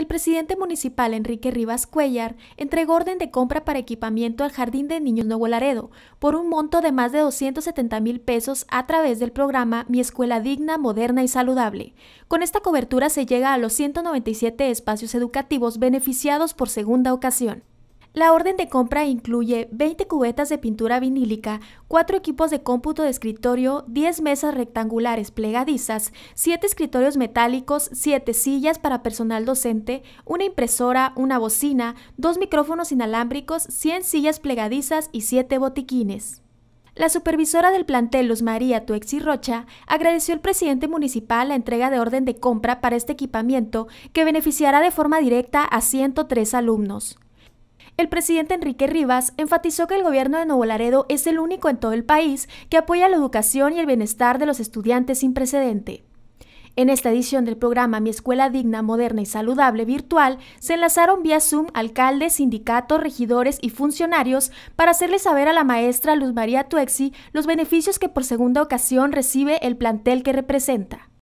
el presidente municipal Enrique Rivas Cuellar entregó orden de compra para equipamiento al Jardín de Niños Nuevo Laredo por un monto de más de 270 mil pesos a través del programa Mi Escuela Digna, Moderna y Saludable. Con esta cobertura se llega a los 197 espacios educativos beneficiados por segunda ocasión. La orden de compra incluye 20 cubetas de pintura vinílica, 4 equipos de cómputo de escritorio, 10 mesas rectangulares plegadizas, 7 escritorios metálicos, 7 sillas para personal docente, una impresora, una bocina, 2 micrófonos inalámbricos, 100 sillas plegadizas y 7 botiquines. La supervisora del plantel Luz María Tuexi Rocha agradeció al presidente municipal la entrega de orden de compra para este equipamiento que beneficiará de forma directa a 103 alumnos. El presidente Enrique Rivas enfatizó que el gobierno de Nuevo Laredo es el único en todo el país que apoya la educación y el bienestar de los estudiantes sin precedente. En esta edición del programa Mi Escuela Digna, Moderna y Saludable Virtual, se enlazaron vía Zoom alcaldes, sindicatos, regidores y funcionarios para hacerle saber a la maestra Luz María Tuexi los beneficios que por segunda ocasión recibe el plantel que representa.